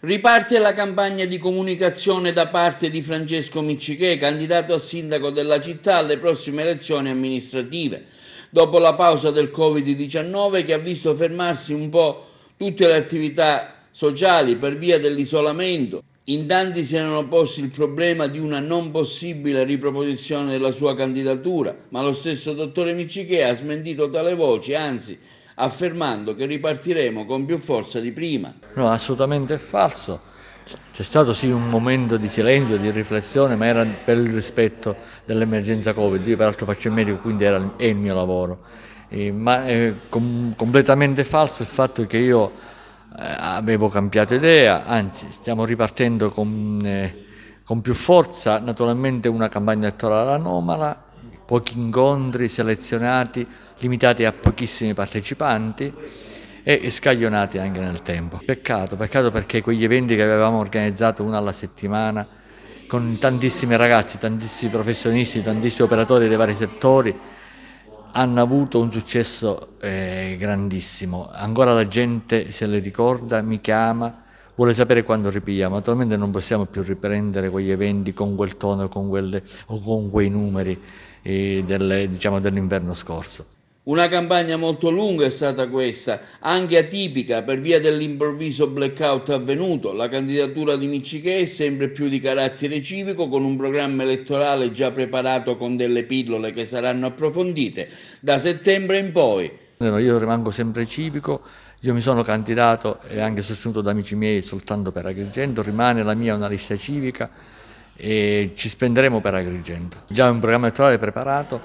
Riparte la campagna di comunicazione da parte di Francesco Miccichè, candidato a sindaco della città alle prossime elezioni amministrative, dopo la pausa del Covid-19 che ha visto fermarsi un po' tutte le attività sociali per via dell'isolamento. In tanti si erano posti il problema di una non possibile riproposizione della sua candidatura, ma lo stesso dottore Miccichè ha smentito tale voce, anzi affermando che ripartiremo con più forza di prima. No, assolutamente è falso. C'è stato sì un momento di silenzio, di riflessione, ma era per il rispetto dell'emergenza Covid. Io peraltro faccio il medico, quindi era, è il mio lavoro. E, ma è com- completamente falso il fatto che io eh, avevo cambiato idea, anzi stiamo ripartendo con, eh, con più forza, naturalmente una campagna elettorale anomala, pochi incontri selezionati, limitati a pochissimi partecipanti e scaglionati anche nel tempo. Peccato, peccato perché quegli eventi che avevamo organizzato uno alla settimana con tantissimi ragazzi, tantissimi professionisti, tantissimi operatori dei vari settori hanno avuto un successo eh, grandissimo. Ancora la gente se le ricorda, mi chiama, vuole sapere quando ripigliamo. Naturalmente non possiamo più riprendere quegli eventi con quel tono con quelle, o con quei numeri eh, del, diciamo, dell'inverno scorso. Una campagna molto lunga è stata questa, anche atipica per via dell'improvviso blackout avvenuto. La candidatura di Micciche è sempre più di carattere civico, con un programma elettorale già preparato con delle pillole che saranno approfondite da settembre in poi. No, io rimango sempre civico, io mi sono candidato e anche sostenuto da amici miei soltanto per Agrigento, rimane la mia una lista civica e ci spenderemo per Agrigento. Già un programma elettorale preparato,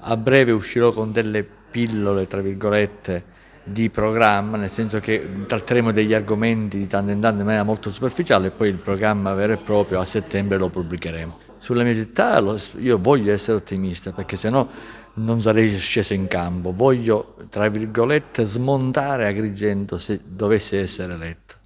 a breve uscirò con delle pillole, tra virgolette, di programma, nel senso che tratteremo degli argomenti di tanto in tanto in maniera molto superficiale e poi il programma vero e proprio a settembre lo pubblicheremo sulla mia città, io voglio essere ottimista perché sennò non sarei sceso in campo, voglio, tra virgolette, smontare Agrigento se dovesse essere eletto.